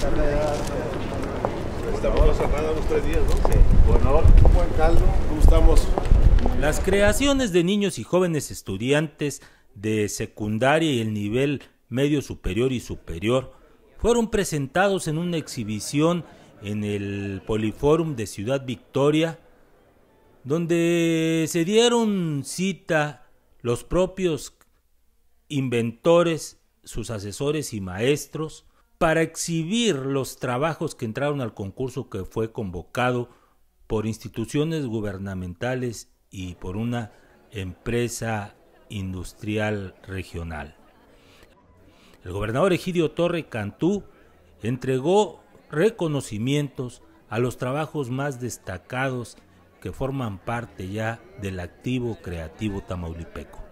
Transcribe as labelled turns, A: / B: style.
A: Estamos días, ¿no? ¿Cómo estamos?
B: Las creaciones de niños y jóvenes estudiantes de secundaria y el nivel medio superior y superior fueron presentados en una exhibición en el Poliforum de Ciudad Victoria, donde se dieron cita los propios inventores, sus asesores y maestros, para exhibir los trabajos que entraron al concurso que fue convocado por instituciones gubernamentales y por una empresa industrial regional. El gobernador Egidio Torre Cantú entregó reconocimientos a los trabajos más destacados que forman parte ya del activo creativo tamaulipeco.